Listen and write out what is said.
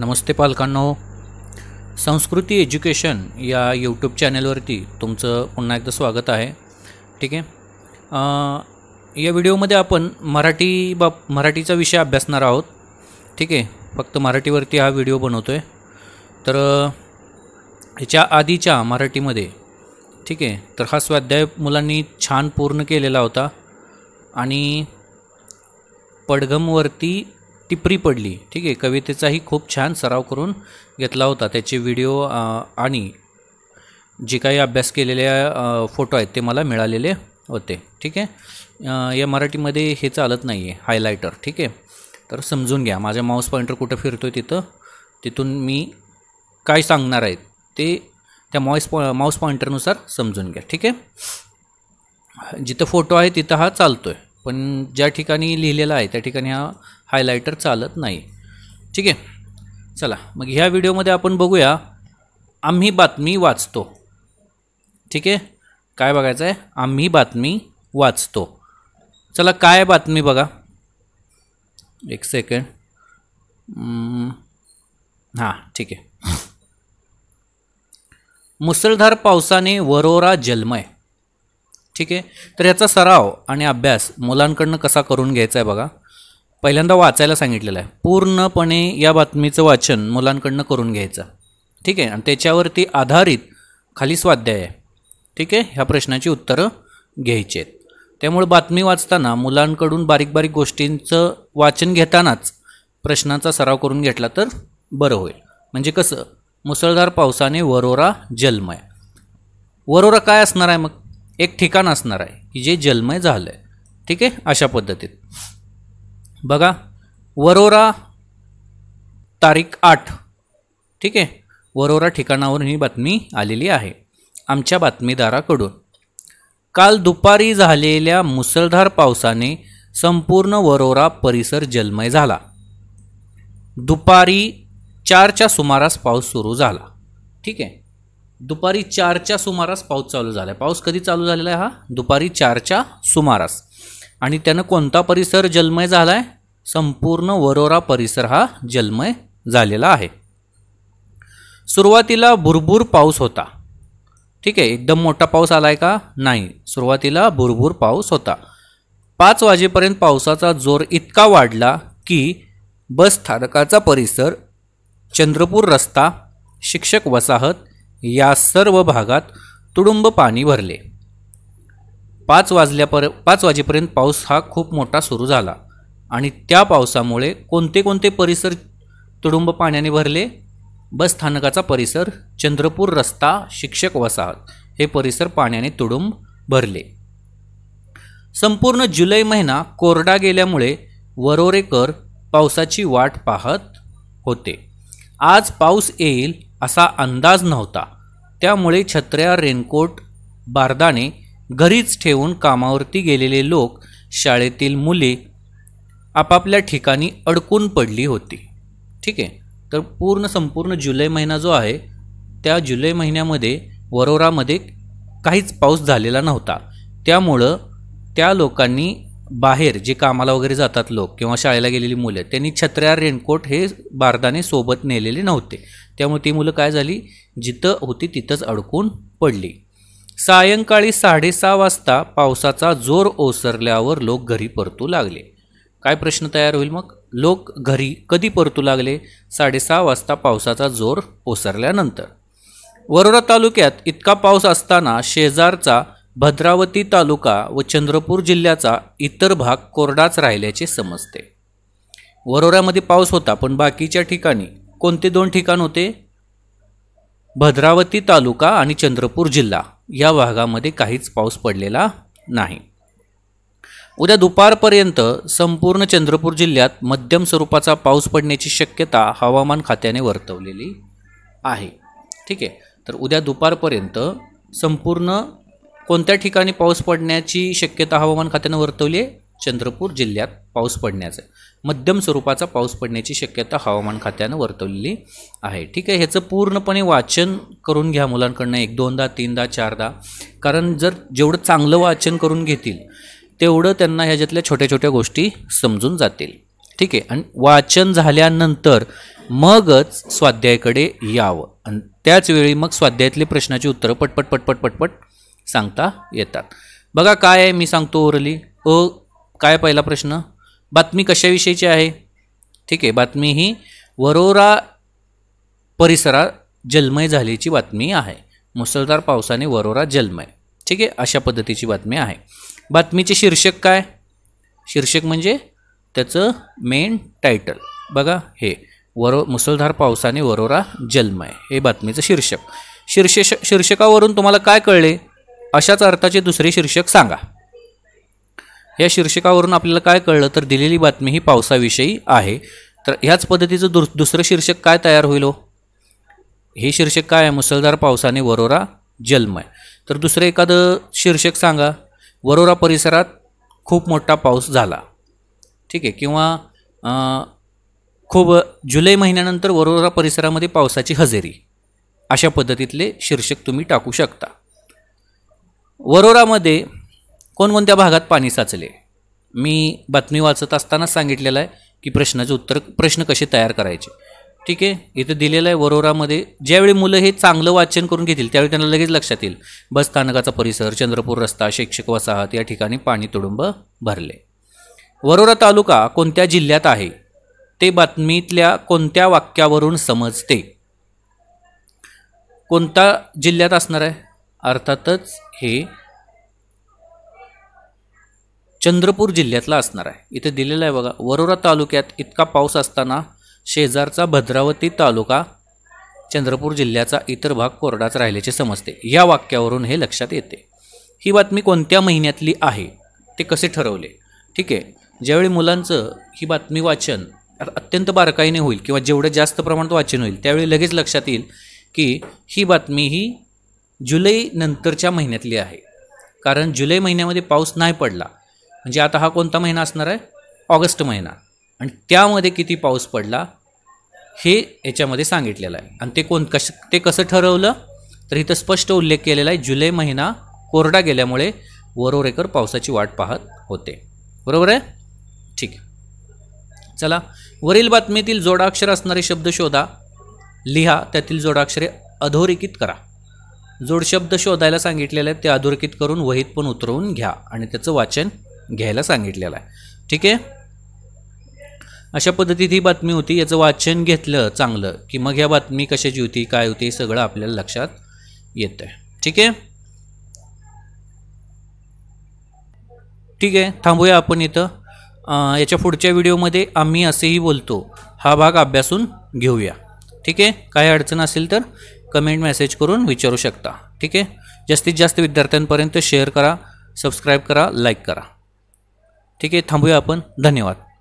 नमस्ते पालकांनो संस्कृती एज्युकेशन या यूट्यूब चॅनेलवरती तुमचं पुन्हा एकदा स्वागत आहे ठीक आहे या व्हिडिओमध्ये आपण मराठी बाब मराठीचा विषय अभ्यासणार आहोत ठीक आहे फक्त मराठीवरती हा व्हिडिओ बनवतो आहे तर ह्याच्या आधीच्या मराठीमध्ये ठीक आहे तर हा स्वाध्याय मुलांनी छान पूर्ण केलेला होता आणि पडघमवरती ती प्री पडली ठीक आहे कवितेचाही खूप छान सराव करून घेतला होता त्याचे व्हिडिओ आणि जे काही अभ्यास केलेले फोटो आहेत ते मला मिळालेले होते ठीक आहे या मराठीमध्ये हे चालत नाही आहे हायलायटर ठीक आहे तर समजून घ्या माझ्या माऊस पॉईंटर कुठं फिरतो आहे तिथं तिथून मी काय सांगणार आहे ते त्या मॉईस पॉ माऊस पॉईंटरनुसार समजून घ्या ठीक आहे जिथं फोटो आहे तिथं हा चालतो आहे पण ज्या ठिकाणी लिहिलेला आहे त्या ठिकाणी हा हायलायटर चालत नाही ठीक आहे चला मग ह्या व्हिडिओमध्ये आपण बघूया आम्ही बातमी वाचतो ठीक आहे काय बघायचं आहे आम्ही बातमी वाचतो चला काय बातमी बघा एक सेकंड हां ठीक आहे मुसळधार पावसाने वरोरा जन्मय ठीक आहे तर याचा सराव आणि अभ्यास मुलांकडनं कसा करून घ्यायचा आहे बघा पहिल्यांदा वाचायला सांगितलेलं आहे पूर्णपणे या बातमीचं वाचन मुलांकडनं करून घ्यायचं ठीक आहे आणि त्याच्यावरती आधारित खाली स्वाध्याय आहे ठीक आहे ह्या प्रश्नाची उत्तरं घ्यायची आहेत त्यामुळे बातमी वाचताना मुलांकडून बारीक बारीक गोष्टींचं वाचन घेतानाच प्रश्नाचा सराव करून घेतला तर बरं होईल म्हणजे कसं मुसळधार पावसाने वरोरा जलमय वरोरा काय असणार आहे मग एक ठिकाण असणार आहे की जे जलमय झालं आहे ठीक आहे अशा पद्धतीत बघा वरोरा तारीख आठ ठीक आहे वरोरा ठिकाणावरून ही बातमी आलेली आहे आमच्या बातमीदाराकडून काल दुपारी झालेल्या मुसळधार पावसाने संपूर्ण वरोरा परिसर जलमय झाला दुपारी चारच्या सुमारास पाऊस सुरू झाला ठीक आहे दुपारी चारच्या सुमारास पाऊस चालू झाला आहे पाऊस कधी चालू झालेला आहे हा दुपारी चारच्या सुमारास आणि त्यानं कोणता परिसर जन्मय झाला आहे संपूर्ण वरोरा परिसर हा जन्मय झालेला आहे सुरुवातीला भुरभूर पाऊस होता ठीक आहे एकदम मोठा पाऊस आला आहे का नाही सुरुवातीला भुरभूर पाऊस होता पाच वाजेपर्यंत पावसाचा जोर इतका वाढला की बसस्थानकाचा परिसर चंद्रपूर रस्ता शिक्षक वसाहत या सर्व भागात तुडुंब पाणी भरले पाच वाजल्यापर पाच वाजेपर्यंत पाऊस हा खूप मोठा सुरू झाला आणि त्या पावसामुळे कोणते कोणते परिसर तुडुंब पाण्याने भरले बस स्थानकाचा परिसर चंद्रपूर रस्ता शिक्षक वसाहत हे परिसर पाण्याने तुडुंब भरले संपूर्ण जुलै महिना कोरडा गेल्यामुळे वरोरेकर पावसाची वाट पाहत होते आज पाऊस येईल असा अंदाज नव्हता त्यामुळे छत्र्या रेनकोट बारदाने घरीच ठेवून कामावरती गेलेले लोक शाळेतील मुले आपापल्या ठिकाणी अडकून पडली होती ठीक आहे तर पूर्ण संपूर्ण जुलै महिना जो आहे त्या जुलै महिन्यामध्ये वरोरामध्ये काहीच पाऊस झालेला नव्हता त्यामुळं त्या लोकांनी बाहेर जे कामाला वगैरे जातात लोक किंवा शाळेला गेलेली मुलं त्यांनी छत्र्या रेनकोट हे बारदाने सोबत नेलेले नव्हते त्यामुळे ती मुलं काय झाली जिथं होती तिथंच अडकून पडली सायंकाळी साडेसहा वाजता पावसाचा जोर ओसरल्यावर लोक घरी परतू लागले काय प्रश्न तयार होईल मग लोक घरी कधी परतू लागले साडेसहा वाजता पावसाचा जोर ओसरल्यानंतर वरोरा तालुक्यात इतका पाऊस असताना शेजारचा भद्रावती तालुका व चंद्रपूर जिल्ह्याचा इतर भाग कोरडाच राहिल्याचे समजते वरोऱ्यामध्ये पाऊस होता पण बाकीच्या ठिकाणी कोणते दोन ठिकाण होते भद्रावती तालुका आणि चंद्रपूर जिल्हा या भागामध्ये काहीच पाऊस पडलेला नाही उद्या दुपारपर्यंत संपूर्ण चंद्रपूर जिल्ह्यात मध्यम स्वरूपाचा पाऊस पडण्याची शक्यता हवामान खात्याने वर्तवलेली आहे ठीक आहे तर उद्या दुपारपर्यंत संपूर्ण कोणत्या ठिकाणी पाऊस पडण्याची शक्यता हवामान खात्यानं वर्तवली आहे चंद्रपूर जिल्ह्यात पाऊस पडण्याचं मध्यम स्वरूपाचा पाऊस पडण्याची शक्यता हवामान खात्यानं वर्तवलेली आहे ठीक आहे ह्याचं पूर्णपणे वाचन करून घ्या मुलांकडनं एक दोनदा तीनदा चारदा कारण जर जेवढं चांगलं वाचन करून घेतील तेवढं त्यांना ह्याच्यातल्या छोट्या छोट्या गोष्टी समजून जातील ठीक आहे आणि वाचन झाल्यानंतर मगच स्वाध्यायाकडे यावं आणि त्याचवेळी मग स्वाध्यायातले प्रश्नाची उत्तरं पटपट पटपट पटपट सांगता येतात बघा काय आहे मी सांगतो ओरली अ काय पहिला प्रश्न बातमी कशाविषयीची आहे ठीक आहे बातमी ही वरोरा परिसरात जलमय झाल्याची बातमी आहे मुसळधार पावसाने वरोरा जलमय ठीक आहे अशा पद्धतीची बातमी आहे बातमीचे शीर्षक काय शीर्षक म्हणजे त्याचं मेन टायटल बघा हे वरो मुसळधार पावसाने वरोरा जलमय हे बातमीचं शीर्षक शीर्षक शीर्षकावरून तुम्हाला काय कळले अशाच अर्थाचे दुसरे शीर्षक सांगा या शीर्षकावरून आपल्याला काय कळलं तर दिलेली बातमी ही पावसाविषयी आहे तर ह्याच पद्धतीचं दुस दुसरं शीर्षक काय तयार होईल हो हे शीर्षक काय आहे मुसळधार पावसाने वरोरा जलमय तर दुसरं एखादं शीर्षक सांगा वरोरा परिसरात खूप मोठा पाऊस झाला ठीक आहे किंवा खूप जुलै महिन्यानंतर वरोरा परिसरामध्ये पावसाची हजेरी अशा पद्धतीतले शीर्षक तुम्ही टाकू शकता वरोरामध्ये कोणकोणत्या भागात पाणी साचले मी बातमी वाचत असतानाच सांगितलेलं आहे की प्रश्नाचं उत्तर प्रश्न कसे तयार करायचे ठीक आहे इथं दिलेलं आहे वरोरामध्ये ज्यावेळी मुलं हे चांगलं वाचन करून घेतील त्यावेळी त्यांना लगेच लक्षात येईल बस स्थानकाचा परिसर चंद्रपूर रस्ता शिक्षक वसाहत या ठिकाणी पाणी तुडुंब भरले वरोरा तालुका कोणत्या जिल्ह्यात आहे ते बातमीतल्या कोणत्या वाक्यावरून समजते कोणता जिल्ह्यात असणार आहे अर्थातच हे चंद्रपूर जिल्ह्यातला असणार आहे इथे दिलेलं आहे बघा वरोरा तालुक्यात इतका पाऊस असताना शेजारचा भद्रावती तालुका चंद्रपूर जिल्ह्याचा इतर भाग कोरडाच राहिल्याचे समजते या वाक्यावरून हे लक्षात येते ही बातमी कोणत्या महिन्यातली आहे ते कसे ठरवले ठीक आहे ज्यावेळी मुलांचं ही बातमी वाचन अत्यंत बारकाईने होईल किंवा जेवढं जास्त प्रमाणात वाचन होईल त्यावेळी लगेच लक्षात येईल की ही बातमी ही जुलै नंतरच्या महिन्यातली आहे कारण जुलै महिन्यामध्ये पाऊस नाही पडला म्हणजे आता हा कोणता महिना असणार आहे ऑगस्ट महिना आणि त्यामध्ये किती पाऊस पडला हे याच्यामध्ये सांगितलेलं आहे आणि ते कोण कश ते कसं ठरवलं तर इथं स्पष्ट उल्लेख केलेला आहे जुलै महिना कोरडा गेल्यामुळे वरोरेकर पावसाची वाट पाहत होते बरोबर आहे ठीक चला वरील बातमीतील जोडाक्षर असणारे शब्द शोधा लिहा त्यातील जोडाक्षरे अधोरेखित करा जोडशब्द शोधायला सांगितलेलं आहे ते अधोरेखित करून वहीत पण उतरवून घ्या आणि त्याचं वाचन घ्यायला सांगितलेलं आहे ठीक आहे अशा पद्धतीत ही बातमी होती याचं वाचन घेतलं चांगलं की मग ह्या बातमी कशाची होती काय होती सगळं आपल्याला लक्षात आहे ठीक आहे ठीक आहे थांबूया आपण इथं याच्या पुढच्या व्हिडिओमध्ये आम्ही असेही बोलतो हा भाग अभ्यासून घेऊया ठीक आहे काही अडचण असेल तर कमेंट मेसेज करून विचारू शकता ठीक आहे जास्तीत जास्त विद्यार्थ्यांपर्यंत शेअर करा सबस्क्राईब करा लाईक करा ठीक आहे थांबूया आपण धन्यवाद